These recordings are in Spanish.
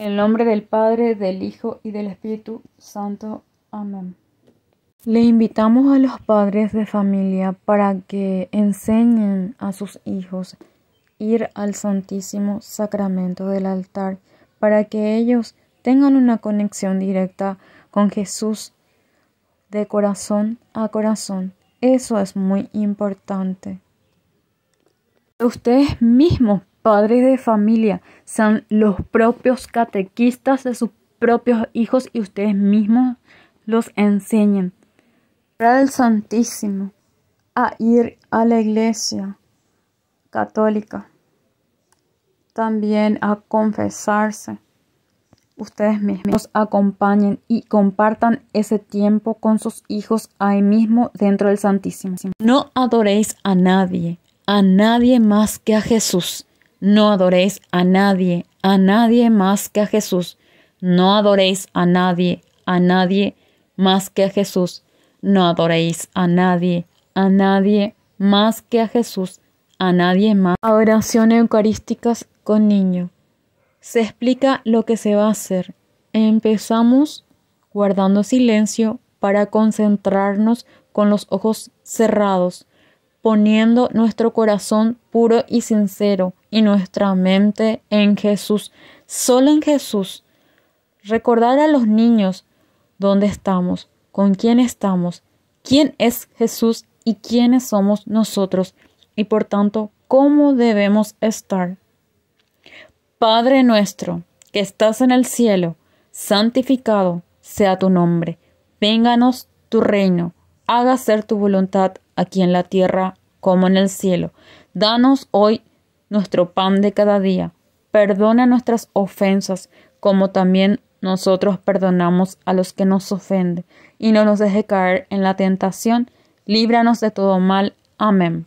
el nombre del Padre, del Hijo y del Espíritu Santo. Amén. Le invitamos a los padres de familia para que enseñen a sus hijos ir al Santísimo Sacramento del altar, para que ellos tengan una conexión directa con Jesús de corazón a corazón. Eso es muy importante. Ustedes mismos padres de familia, sean los propios catequistas de sus propios hijos y ustedes mismos los enseñen. Para el Santísimo, a ir a la iglesia católica, también a confesarse. Ustedes mismos acompañen y compartan ese tiempo con sus hijos ahí mismo dentro del Santísimo. No adoréis a nadie, a nadie más que a Jesús. No adoréis a nadie, a nadie más que a Jesús. No adoréis a nadie, a nadie más que a Jesús. No adoréis a nadie, a nadie más que a Jesús, a nadie más. Oración eucarísticas con niño. Se explica lo que se va a hacer. Empezamos guardando silencio para concentrarnos con los ojos cerrados poniendo nuestro corazón puro y sincero y nuestra mente en Jesús, solo en Jesús. Recordar a los niños dónde estamos, con quién estamos, quién es Jesús y quiénes somos nosotros y por tanto cómo debemos estar. Padre nuestro, que estás en el cielo, santificado sea tu nombre, vénganos tu reino, haga ser tu voluntad aquí en la tierra como en el cielo. Danos hoy nuestro pan de cada día. Perdona nuestras ofensas, como también nosotros perdonamos a los que nos ofenden, y no nos deje caer en la tentación, líbranos de todo mal. Amén.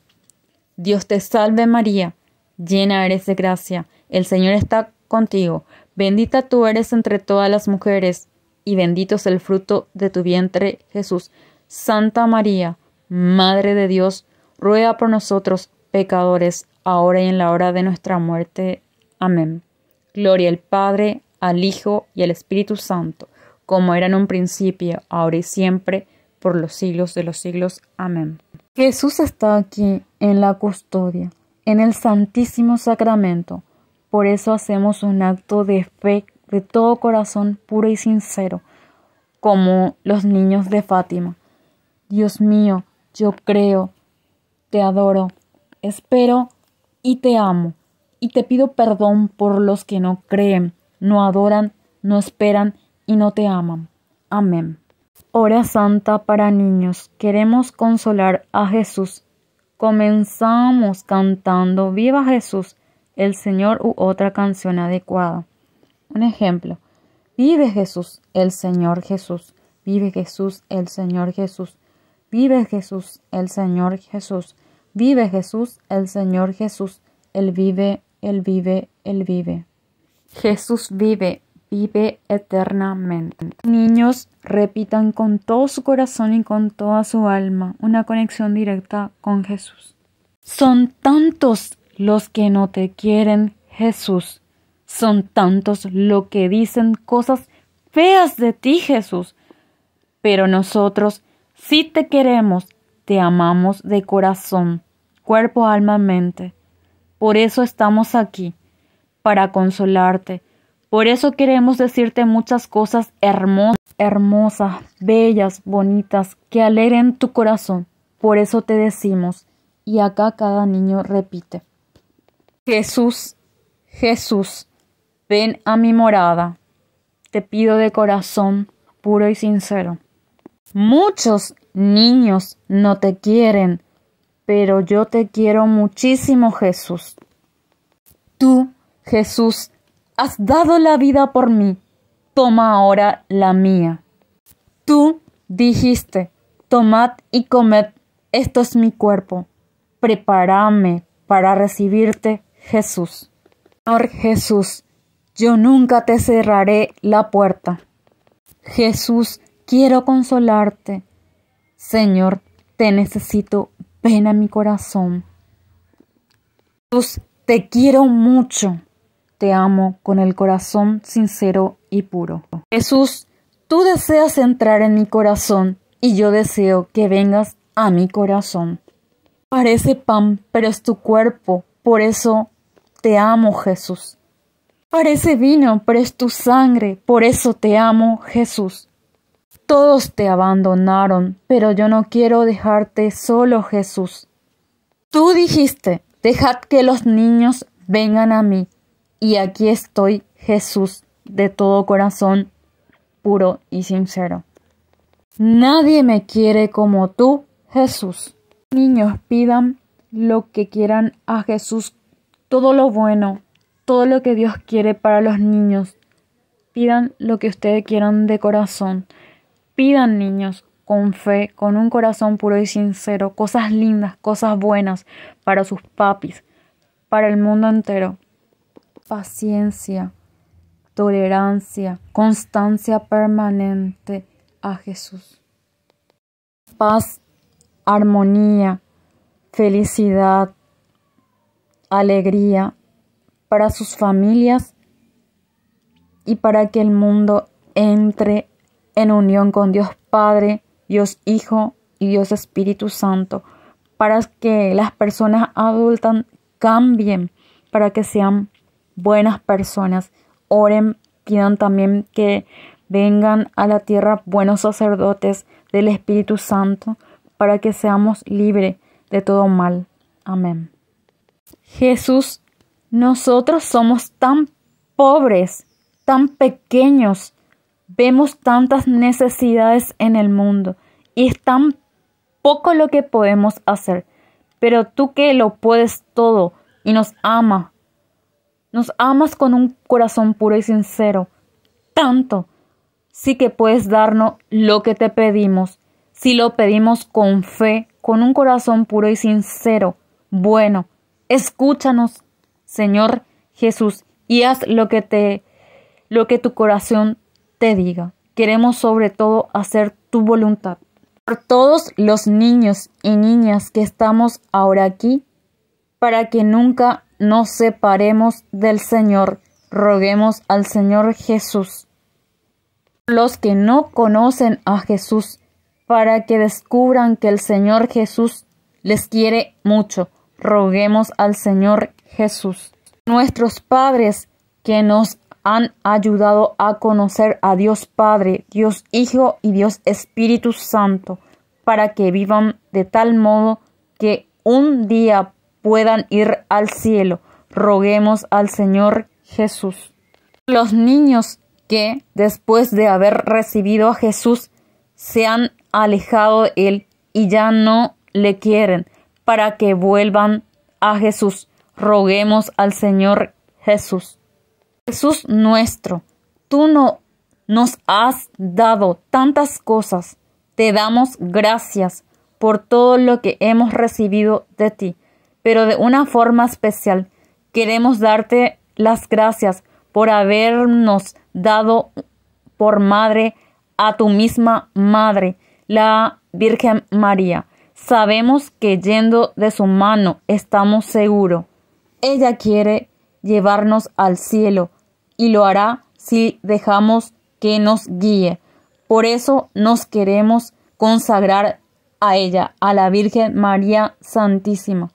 Dios te salve María, llena eres de gracia, el Señor está contigo, bendita tú eres entre todas las mujeres, y bendito es el fruto de tu vientre Jesús. Santa María, Madre de Dios, ruega por nosotros pecadores, ahora y en la hora de nuestra muerte. Amén. Gloria al Padre, al Hijo y al Espíritu Santo, como era en un principio, ahora y siempre, por los siglos de los siglos. Amén. Jesús está aquí en la custodia, en el Santísimo Sacramento. Por eso hacemos un acto de fe de todo corazón puro y sincero, como los niños de Fátima. Dios mío, yo creo, te adoro, espero y te amo. Y te pido perdón por los que no creen, no adoran, no esperan y no te aman. Amén. Hora Santa para niños. Queremos consolar a Jesús. Comenzamos cantando Viva Jesús, el Señor u otra canción adecuada. Un ejemplo. Vive Jesús, el Señor Jesús. Vive Jesús, el Señor Jesús. Vive Jesús, el Señor Jesús. Vive Jesús, el Señor Jesús. Él vive, Él vive, Él vive. Jesús vive, vive eternamente. Niños, repitan con todo su corazón y con toda su alma una conexión directa con Jesús. Son tantos los que no te quieren, Jesús. Son tantos los que dicen cosas feas de ti, Jesús. Pero nosotros si te queremos, te amamos de corazón, cuerpo, alma, mente. Por eso estamos aquí, para consolarte. Por eso queremos decirte muchas cosas hermosas, hermosas, bellas, bonitas, que alegren tu corazón. Por eso te decimos, y acá cada niño repite. Jesús, Jesús, ven a mi morada. Te pido de corazón puro y sincero. Muchos niños no te quieren, pero yo te quiero muchísimo, Jesús. Tú, Jesús, has dado la vida por mí, toma ahora la mía. Tú dijiste, tomad y comed, esto es mi cuerpo. Prepárame para recibirte, Jesús. Oh, Jesús, yo nunca te cerraré la puerta. Jesús, quiero consolarte. Señor, te necesito, ven a mi corazón. Jesús, te quiero mucho. Te amo con el corazón sincero y puro. Jesús, tú deseas entrar en mi corazón y yo deseo que vengas a mi corazón. Parece pan, pero es tu cuerpo, por eso te amo, Jesús. Parece vino, pero es tu sangre, por eso te amo, Jesús. Todos te abandonaron, pero yo no quiero dejarte solo, Jesús. Tú dijiste, dejad que los niños vengan a mí, y aquí estoy, Jesús, de todo corazón, puro y sincero. Nadie me quiere como tú, Jesús. Niños, pidan lo que quieran a Jesús, todo lo bueno, todo lo que Dios quiere para los niños. Pidan lo que ustedes quieran de corazón. Pidan niños con fe, con un corazón puro y sincero, cosas lindas, cosas buenas para sus papis, para el mundo entero. Paciencia, tolerancia, constancia permanente a Jesús. Paz, armonía, felicidad, alegría para sus familias y para que el mundo entre en unión con Dios Padre, Dios Hijo y Dios Espíritu Santo, para que las personas adultas cambien, para que sean buenas personas. Oren, pidan también que vengan a la tierra buenos sacerdotes del Espíritu Santo, para que seamos libres de todo mal. Amén. Jesús, nosotros somos tan pobres, tan pequeños, Vemos tantas necesidades en el mundo y es tan poco lo que podemos hacer. Pero tú que lo puedes todo y nos ama nos amas con un corazón puro y sincero, tanto, sí que puedes darnos lo que te pedimos, si lo pedimos con fe, con un corazón puro y sincero. Bueno, escúchanos, Señor Jesús, y haz lo que te lo que tu corazón diga. Queremos sobre todo hacer tu voluntad. Por todos los niños y niñas que estamos ahora aquí, para que nunca nos separemos del Señor, roguemos al Señor Jesús. Los que no conocen a Jesús, para que descubran que el Señor Jesús les quiere mucho, roguemos al Señor Jesús. Nuestros padres que nos han ayudado a conocer a Dios Padre, Dios Hijo y Dios Espíritu Santo, para que vivan de tal modo que un día puedan ir al cielo. Roguemos al Señor Jesús. Los niños que, después de haber recibido a Jesús, se han alejado de Él y ya no le quieren, para que vuelvan a Jesús. Roguemos al Señor Jesús. Jesús nuestro, tú no, nos has dado tantas cosas. Te damos gracias por todo lo que hemos recibido de ti, pero de una forma especial queremos darte las gracias por habernos dado por madre a tu misma madre, la Virgen María. Sabemos que yendo de su mano estamos seguros. Ella quiere llevarnos al cielo, y lo hará si dejamos que nos guíe. Por eso nos queremos consagrar a ella, a la Virgen María Santísima,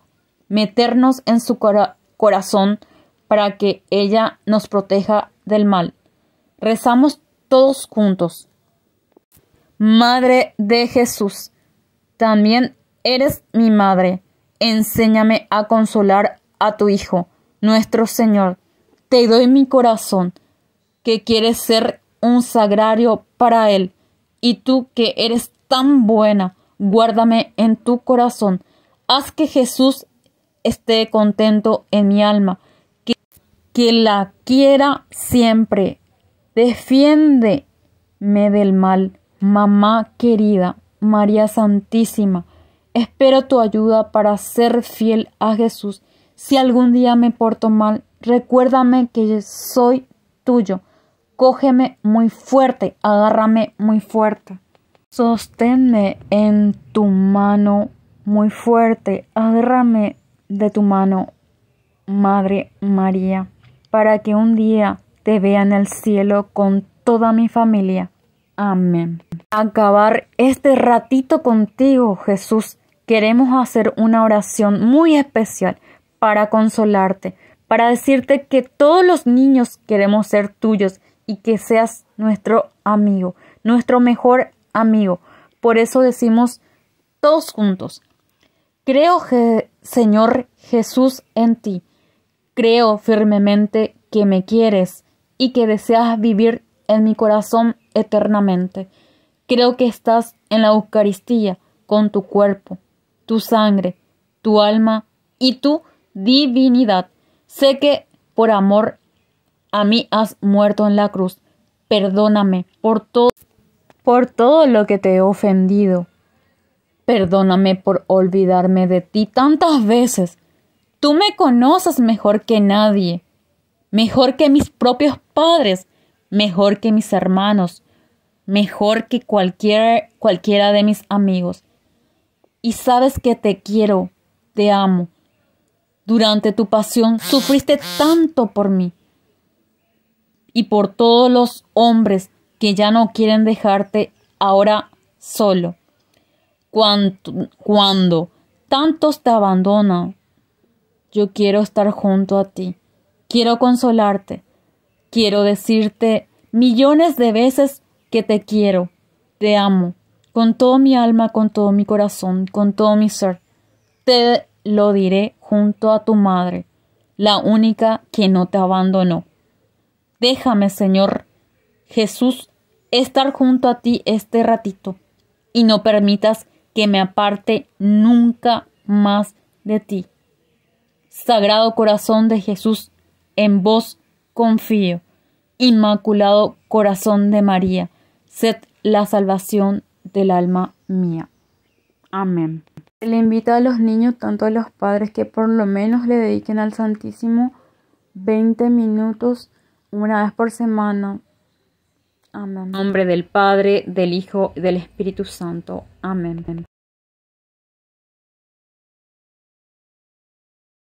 meternos en su corazón para que ella nos proteja del mal. Rezamos todos juntos. Madre de Jesús, también eres mi madre. Enséñame a consolar a tu Hijo nuestro Señor, te doy mi corazón, que quieres ser un sagrario para Él, y tú que eres tan buena, guárdame en tu corazón. Haz que Jesús esté contento en mi alma, que, la quiera siempre. Defiéndeme del mal, mamá querida, María Santísima. Espero tu ayuda para ser fiel a Jesús si algún día me porto mal, recuérdame que soy tuyo. Cógeme muy fuerte, agárrame muy fuerte. Sosténme en tu mano muy fuerte, agárrame de tu mano, Madre María, para que un día te vea en el cielo con toda mi familia. Amén. Acabar este ratito contigo, Jesús. Queremos hacer una oración muy especial para consolarte, para decirte que todos los niños queremos ser tuyos y que seas nuestro amigo, nuestro mejor amigo. Por eso decimos todos juntos, creo, Señor Jesús, en ti. Creo firmemente que me quieres y que deseas vivir en mi corazón eternamente. Creo que estás en la Eucaristía con tu cuerpo, tu sangre, tu alma y tú, divinidad. Sé que por amor a mí has muerto en la cruz. Perdóname por todo por todo lo que te he ofendido. Perdóname por olvidarme de ti tantas veces. Tú me conoces mejor que nadie, mejor que mis propios padres, mejor que mis hermanos, mejor que cualquiera, cualquiera de mis amigos. Y sabes que te quiero, te amo. Durante tu pasión sufriste tanto por mí y por todos los hombres que ya no quieren dejarte ahora solo. Cuando, cuando tantos te abandonan, yo quiero estar junto a ti, quiero consolarte, quiero decirte millones de veces que te quiero, te amo, con todo mi alma, con todo mi corazón, con todo mi ser. Te lo diré junto a tu madre, la única que no te abandonó. Déjame, Señor Jesús, estar junto a ti este ratito y no permitas que me aparte nunca más de ti. Sagrado Corazón de Jesús, en vos confío. Inmaculado Corazón de María, sed la salvación del alma mía. Amén le invita a los niños, tanto a los padres, que por lo menos le dediquen al Santísimo 20 minutos una vez por semana. En nombre del Padre, del Hijo y del Espíritu Santo. Amén.